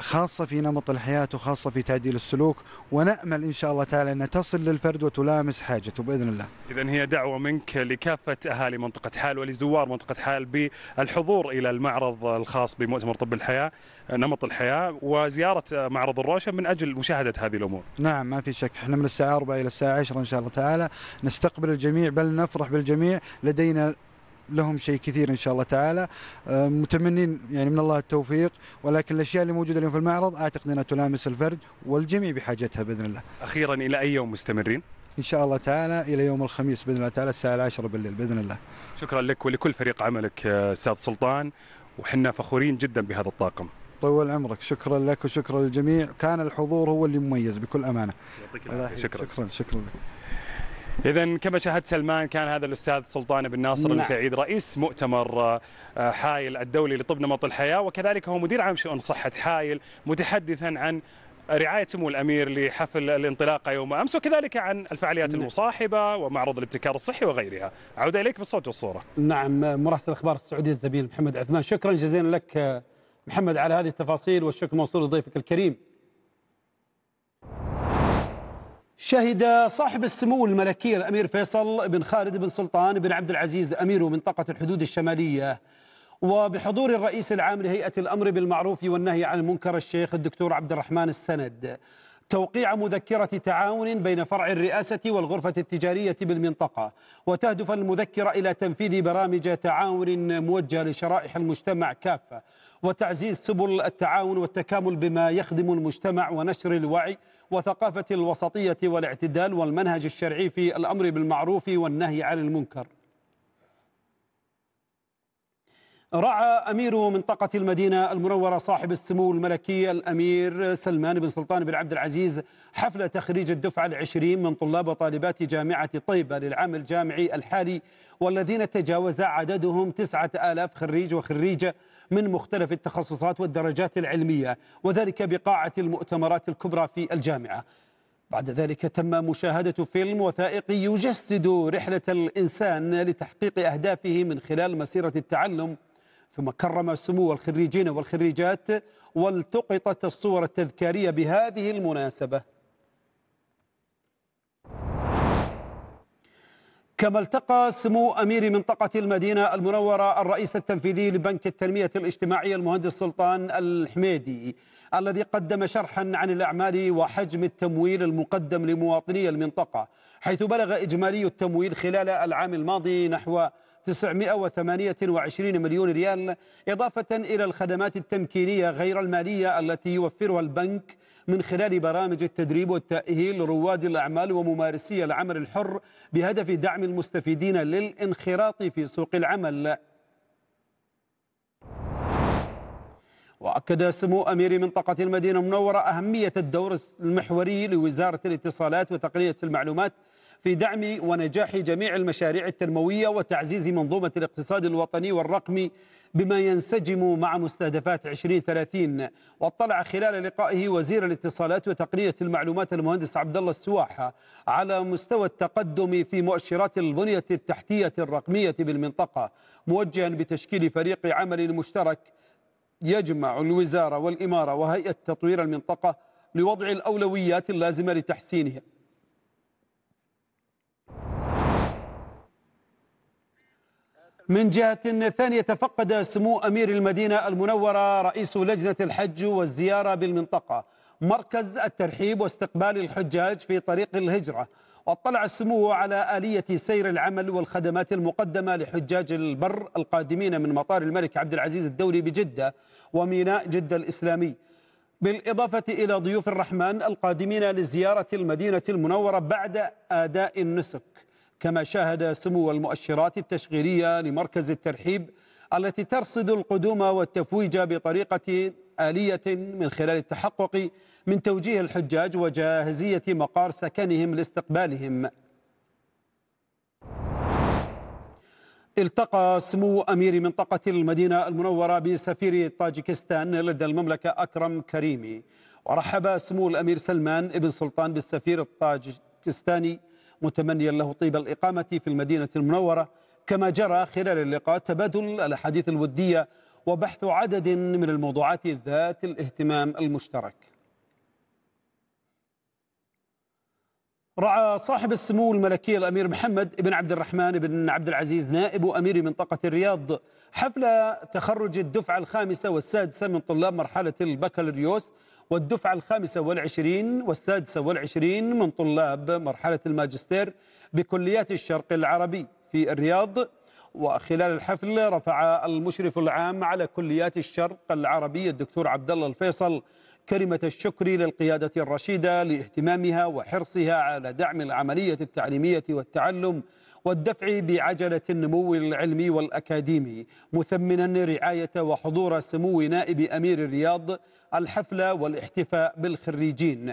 خاصة في نمط الحياة وخاصة في تعديل السلوك ونأمل إن شاء الله تعالى أن تصل للفرد وتلامس حاجته بإذن الله إذا هي دعوة منك لكافة أهالي منطقة حال ولزوار منطقة حال بالحضور إلى المعرض الخاص بمؤتمر طب الحياة نمط الحياة وزيارة معرض الروشن من أجل مشاهدة هذه الأمور نعم ما في شك احنا من الساعة 4 إلى الساعة 10 إن شاء الله تعالى نستقبل الجميع بل نفرح بالجميع لدينا لهم شيء كثير ان شاء الله تعالى آه، متمنين يعني من الله التوفيق ولكن الاشياء اللي موجوده اليوم في المعرض اعتقد انها تلامس الفرد والجميع بحاجتها باذن الله. اخيرا الى اي يوم مستمرين؟ ان شاء الله تعالى الى يوم الخميس باذن الله تعالى الساعه 10 بالليل باذن الله. شكرا لك ولكل فريق عملك آه، استاذ سلطان وحنا فخورين جدا بهذا الطاقم. طول عمرك شكرا لك وشكرا للجميع كان الحضور هو اللي مميز بكل امانه. يعطيك العافيه شكرا شكرا شكرا لك. إذا كما شاهد سلمان كان هذا الأستاذ سلطان بن ناصر نعم. سعيد رئيس مؤتمر آه، حايل الدولي لطب نمط الحياة وكذلك هو مدير عام شؤون صحة حايل متحدثا عن رعاية سمو الأمير لحفل الانطلاقة يوم أمس وكذلك عن الفعاليات نعم. المصاحبة ومعرض الابتكار الصحي وغيرها عودة إليك بالصوت والصورة نعم مراسل أخبار السعودية الزميل محمد عثمان شكرا جزيلا لك آه، محمد على هذه التفاصيل والشكر موصول لضيفك الكريم شهد صاحب السمو الملكي الأمير فيصل بن خالد بن سلطان بن عبد العزيز أمير منطقة الحدود الشمالية وبحضور الرئيس العام لهيئة الأمر بالمعروف والنهي عن المنكر الشيخ الدكتور عبد الرحمن السند توقيع مذكرة تعاون بين فرع الرئاسة والغرفة التجارية بالمنطقة وتهدف المذكرة إلى تنفيذ برامج تعاون موجهة لشرائح المجتمع كافة وتعزيز سبل التعاون والتكامل بما يخدم المجتمع ونشر الوعي وثقافة الوسطية والاعتدال والمنهج الشرعي في الأمر بالمعروف والنهي عن المنكر رعى أمير منطقة المدينة المنورة صاحب السمو الملكي الأمير سلمان بن سلطان بن عبد العزيز حفل تخريج الدفعة العشرين من طلاب وطالبات جامعة طيبة للعام الجامعي الحالي والذين تجاوز عددهم تسعة آلاف خريج وخريجة من مختلف التخصصات والدرجات العلمية وذلك بقاعة المؤتمرات الكبرى في الجامعة بعد ذلك تم مشاهدة فيلم وثائقي يجسد رحلة الإنسان لتحقيق أهدافه من خلال مسيرة التعلم ثم كرم سمو الخريجين والخريجات والتقطت الصور التذكارية بهذه المناسبة كما التقى سمو أمير منطقة المدينة المنورة الرئيس التنفيذي لبنك التنمية الاجتماعية المهندس سلطان الحميدي الذي قدم شرحا عن الأعمال وحجم التمويل المقدم لمواطني المنطقة حيث بلغ إجمالي التمويل خلال العام الماضي نحو 928 مليون ريال إضافة إلى الخدمات التمكينية غير المالية التي يوفرها البنك من خلال برامج التدريب والتأهيل لرواد الأعمال وممارسي العمل الحر بهدف دعم المستفيدين للانخراط في سوق العمل وأكد سمو أمير منطقة المدينة المنورة أهمية الدور المحوري لوزارة الاتصالات وتقنية المعلومات في دعم ونجاح جميع المشاريع التنموية وتعزيز منظومة الاقتصاد الوطني والرقمي بما ينسجم مع مستهدفات 2030 واطلع خلال لقائه وزير الاتصالات وتقنية المعلومات المهندس عبد الله السواحة على مستوى التقدم في مؤشرات البنية التحتية الرقمية بالمنطقة موجها بتشكيل فريق عمل مشترك يجمع الوزارة والإمارة وهيئة تطوير المنطقة لوضع الأولويات اللازمة لتحسينها من جهة ثانية تفقد سمو أمير المدينة المنورة رئيس لجنة الحج والزيارة بالمنطقة مركز الترحيب واستقبال الحجاج في طريق الهجرة واطلع السمو على آلية سير العمل والخدمات المقدمة لحجاج البر القادمين من مطار الملك عبد العزيز الدولي بجدة وميناء جدة الإسلامي بالإضافة إلى ضيوف الرحمن القادمين لزيارة المدينة المنورة بعد آداء النسك كما شاهد سمو المؤشرات التشغيلية لمركز الترحيب التي ترصد القدوم والتفويج بطريقة آلية من خلال التحقق من توجيه الحجاج وجاهزية مقار سكنهم لاستقبالهم التقى سمو أمير منطقة المدينة المنورة بسفير طاجكستان لدى المملكة أكرم كريمي ورحب سمو الأمير سلمان بن سلطان بالسفير الطاجكستاني متمنيا له طيب الإقامة في المدينة المنورة كما جرى خلال اللقاء تبادل الأحاديث الودية وبحث عدد من الموضوعات ذات الاهتمام المشترك رعى صاحب السمو الملكي الأمير محمد بن عبد الرحمن بن عبد العزيز نائب أمير منطقة الرياض حفل تخرج الدفعة الخامسة والسادسة من طلاب مرحلة البكالوريوس والدفعة الخامسة والعشرين والسادسة والعشرين من طلاب مرحلة الماجستير بكليات الشرق العربي في الرياض وخلال الحفل رفع المشرف العام على كليات الشرق العربي الدكتور عبد الله الفيصل كلمة الشكر للقيادة الرشيدة لاهتمامها وحرصها على دعم العملية التعليمية والتعلم والدفع بعجلة النمو العلمي والأكاديمي مثمنا رعاية وحضور سمو نائب أمير الرياض الحفلة والاحتفاء بالخريجين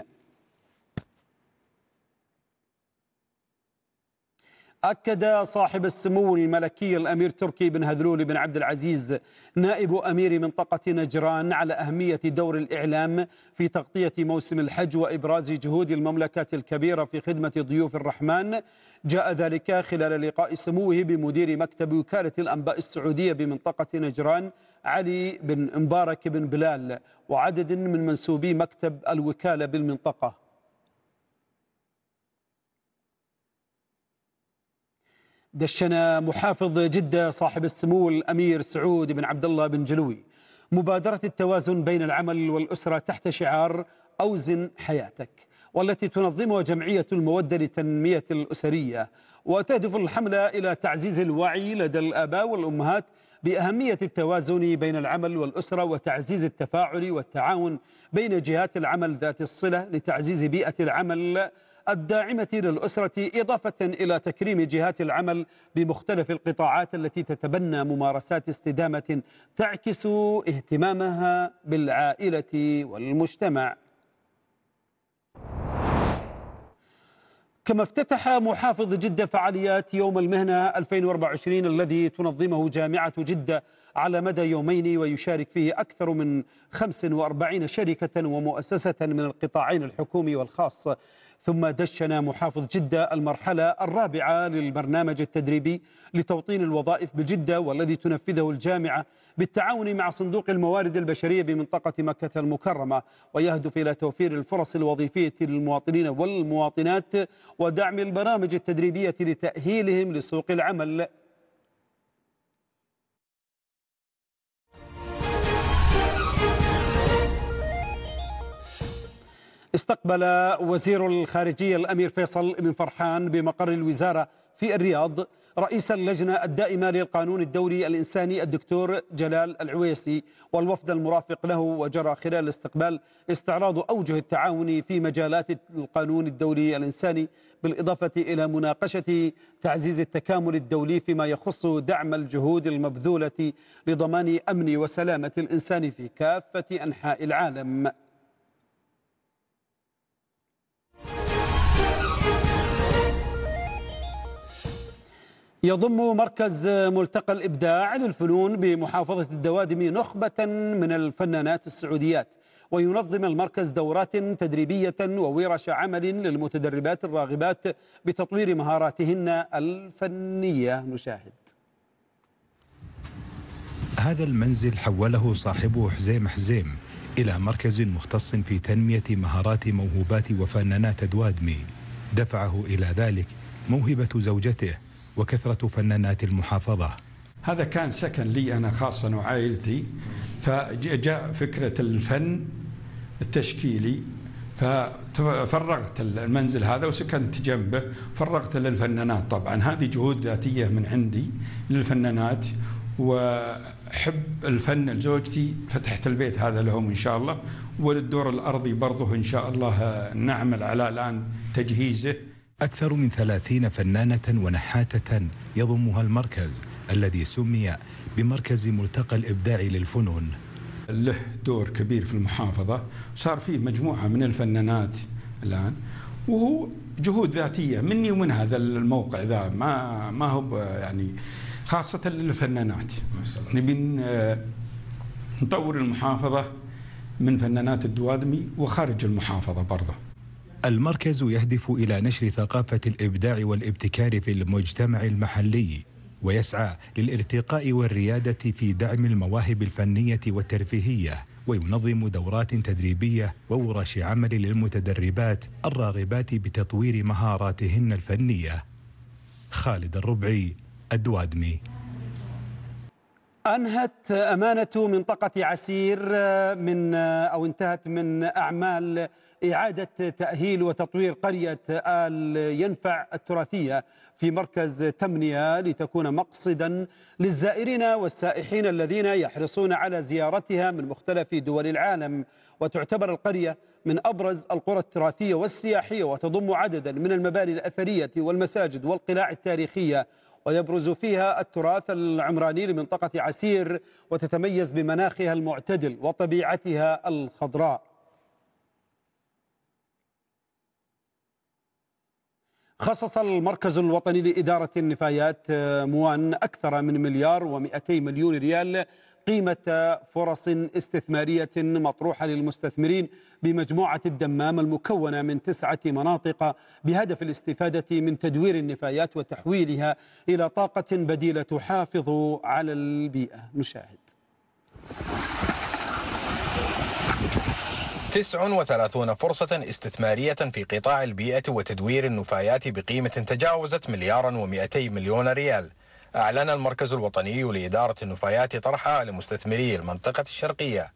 أكد صاحب السمو الملكي الأمير تركي بن هذلول بن عبد العزيز نائب أمير منطقة نجران على أهمية دور الإعلام في تغطية موسم الحج وإبراز جهود المملكة الكبيرة في خدمة ضيوف الرحمن جاء ذلك خلال لقاء سموه بمدير مكتب وكالة الأنباء السعودية بمنطقة نجران علي بن مبارك بن بلال وعدد من منسوبي مكتب الوكالة بالمنطقة دشن محافظ جدة صاحب السمو الأمير سعود بن عبد الله بن جلوي مبادرة التوازن بين العمل والأسرة تحت شعار أوزن حياتك والتي تنظمها جمعية المودة لتنمية الأسرية وتهدف الحملة إلى تعزيز الوعي لدى الآباء والأمهات بأهمية التوازن بين العمل والأسرة وتعزيز التفاعل والتعاون بين جهات العمل ذات الصلة لتعزيز بيئة العمل الداعمة للأسرة إضافة إلى تكريم جهات العمل بمختلف القطاعات التي تتبنى ممارسات استدامة تعكس اهتمامها بالعائلة والمجتمع كما افتتح محافظ جدة فعاليات يوم المهنة 2024 الذي تنظمه جامعة جدة على مدى يومين ويشارك فيه أكثر من 45 شركة ومؤسسة من القطاعين الحكومي والخاص ثم دشن محافظ جدة المرحلة الرابعة للبرنامج التدريبي لتوطين الوظائف بجدة والذي تنفذه الجامعة بالتعاون مع صندوق الموارد البشرية بمنطقة مكة المكرمة ويهدف إلى توفير الفرص الوظيفية للمواطنين والمواطنات ودعم البرامج التدريبية لتأهيلهم لسوق العمل استقبل وزير الخارجية الأمير فيصل بن فرحان بمقر الوزارة في الرياض رئيس اللجنة الدائمة للقانون الدولي الإنساني الدكتور جلال العويسي والوفد المرافق له وجرى خلال الاستقبال استعراض أوجه التعاون في مجالات القانون الدولي الإنساني بالإضافة إلى مناقشة تعزيز التكامل الدولي فيما يخص دعم الجهود المبذولة لضمان أمن وسلامة الإنسان في كافة أنحاء العالم يضم مركز ملتقى الإبداع للفنون بمحافظة الدوادم نخبة من الفنانات السعوديات وينظم المركز دورات تدريبية وورش عمل للمتدربات الراغبات بتطوير مهاراتهن الفنية نشاهد هذا المنزل حوله صاحبه حزيم حزيم إلى مركز مختص في تنمية مهارات موهوبات وفنانات دوادمي دفعه إلى ذلك موهبة زوجته وكثرة فنانات المحافظة هذا كان سكن لي أنا خاصة وعائلتي فجاء فكرة الفن التشكيلي ففرغت المنزل هذا وسكنت جنبه فرغت للفنانات طبعا هذه جهود ذاتية من عندي للفنانات وحب الفن لزوجتي فتحت البيت هذا لهم إن شاء الله وللدور الأرضي برضه إن شاء الله نعمل على الآن تجهيزه أكثر من ثلاثين فنانة ونحاتة يضمها المركز الذي سمي بمركز ملتقى الإبداع للفنون له دور كبير في المحافظة صار فيه مجموعة من الفنانات الآن وهو جهود ذاتية مني ومن هذا الموقع ذا ما ما هو يعني خاصة للفنانات نبي نطور المحافظة من فنانات الدوادمي وخارج المحافظة برضه المركز يهدف إلى نشر ثقافة الإبداع والابتكار في المجتمع المحلي ويسعى للارتقاء والريادة في دعم المواهب الفنية والترفيهية وينظم دورات تدريبية وورش عمل للمتدربات الراغبات بتطوير مهاراتهن الفنية خالد الربعي الدوادمي أنهت أمانة منطقة عسير آه، من آه، أو انتهت من أعمال إعادة تأهيل وتطوير قرية آل ينفع التراثية في مركز تمنية لتكون مقصدا للزائرين والسائحين الذين يحرصون على زيارتها من مختلف دول العالم وتعتبر القرية من أبرز القرى التراثية والسياحية وتضم عددا من المباني الأثرية والمساجد والقلاع التاريخية ويبرز فيها التراث العمراني لمنطقة عسير وتتميز بمناخها المعتدل وطبيعتها الخضراء خصص المركز الوطني لإدارة النفايات آه، موان أكثر من مليار و200 مليون ريال قيمة فرص استثمارية مطروحة للمستثمرين بمجموعة الدمام المكونة من تسعة مناطق بهدف الاستفادة من تدوير النفايات وتحويلها إلى طاقة بديلة تحافظ على البيئة نشاهد 39 فرصة استثمارية في قطاع البيئة وتدوير النفايات بقيمة تجاوزت مليارا و200 مليون ريال أعلن المركز الوطني لإدارة النفايات طرحها لمستثمري المنطقة الشرقية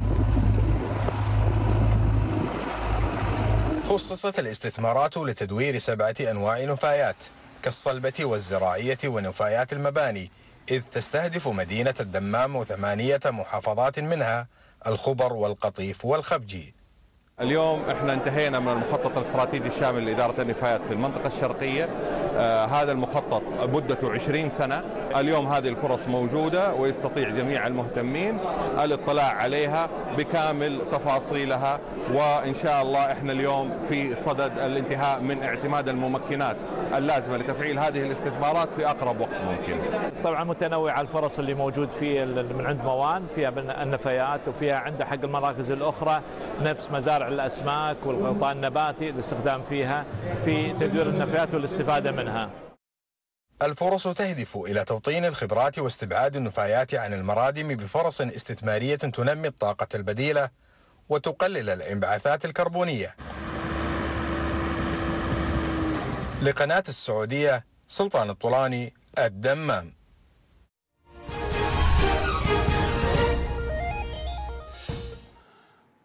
خصصت الاستثمارات لتدوير سبعة أنواع نفايات كالصلبة والزراعية ونفايات المباني إذ تستهدف مدينة الدمام وثمانية محافظات منها الخبر والقطيف والخبجي اليوم احنا انتهينا من المخطط الاستراتيجي الشامل لاداره النفايات في المنطقه الشرقيه آه هذا المخطط مدته 20 سنه اليوم هذه الفرص موجوده ويستطيع جميع المهتمين الاطلاع عليها بكامل تفاصيلها وان شاء الله احنا اليوم في صدد الانتهاء من اعتماد الممكنات اللازمه لتفعيل هذه الاستثمارات في اقرب وقت ممكن. طبعا متنوع الفرص اللي موجود في من عند موان فيها النفايات وفيها عند حق المراكز الاخرى نفس مزارع الأسماك والغطاء النباتي الاستخدام فيها في تدوير النفايات والاستفادة منها الفرص تهدف إلى توطين الخبرات واستبعاد النفايات عن المرادم بفرص استثمارية تنمي الطاقة البديلة وتقلل الانبعاثات الكربونية لقناة السعودية سلطان الطولاني الدمام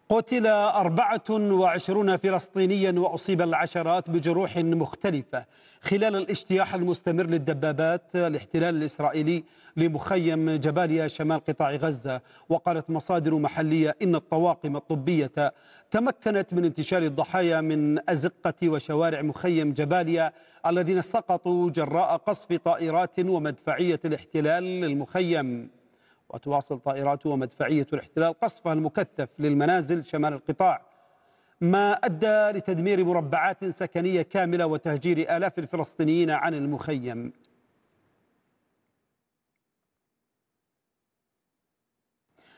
قتل 24 فلسطينيا وأصيب العشرات بجروح مختلفة خلال الاجتياح المستمر للدبابات الاحتلال الإسرائيلي لمخيم جباليا شمال قطاع غزة وقالت مصادر محلية إن الطواقم الطبية تمكنت من انتشال الضحايا من أزقة وشوارع مخيم جباليا الذين سقطوا جراء قصف طائرات ومدفعية الاحتلال للمخيم وتواصل طائرات ومدفعية الاحتلال قصفها المكثف للمنازل شمال القطاع ما أدى لتدمير مربعات سكنية كاملة وتهجير آلاف الفلسطينيين عن المخيم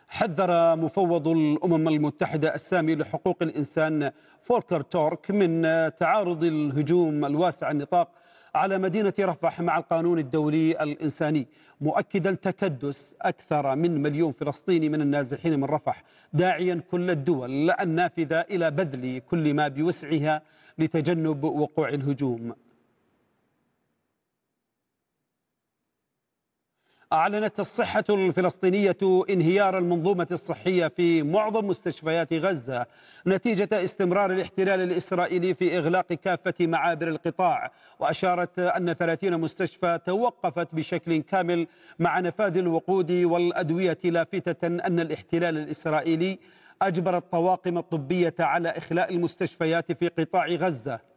حذر مفوض الأمم المتحدة السامي لحقوق الإنسان فولكر تورك من تعارض الهجوم الواسع النطاق على مدينة رفح مع القانون الدولي الإنساني مؤكدا تكدس أكثر من مليون فلسطيني من النازحين من رفح داعيا كل الدول النافذة إلى بذل كل ما بوسعها لتجنب وقوع الهجوم أعلنت الصحة الفلسطينية انهيار المنظومة الصحية في معظم مستشفيات غزة نتيجة استمرار الاحتلال الإسرائيلي في إغلاق كافة معابر القطاع وأشارت أن 30 مستشفى توقفت بشكل كامل مع نفاذ الوقود والأدوية لافتة أن الاحتلال الإسرائيلي أجبر الطواقم الطبية على إخلاء المستشفيات في قطاع غزة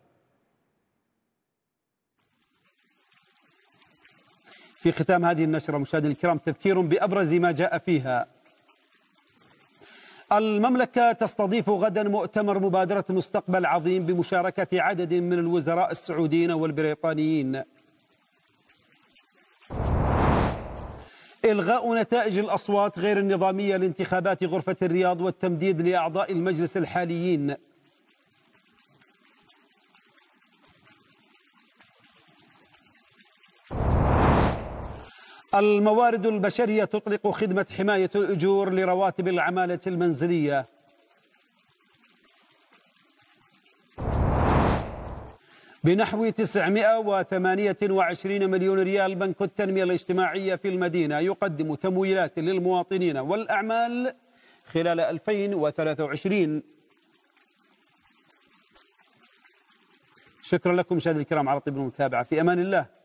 في ختام هذه النشرة مشاهدينا الكرام تذكير بأبرز ما جاء فيها المملكة تستضيف غدا مؤتمر مبادرة مستقبل عظيم بمشاركة عدد من الوزراء السعوديين والبريطانيين إلغاء نتائج الأصوات غير النظامية لانتخابات غرفة الرياض والتمديد لأعضاء المجلس الحاليين الموارد البشرية تطلق خدمة حماية الأجور لرواتب العمالة المنزلية بنحو 928 مليون ريال بنك التنمية الاجتماعية في المدينة يقدم تمويلات للمواطنين والأعمال خلال 2023 شكرا لكم مشاهدي الكرام على طيب المتابعة في أمان الله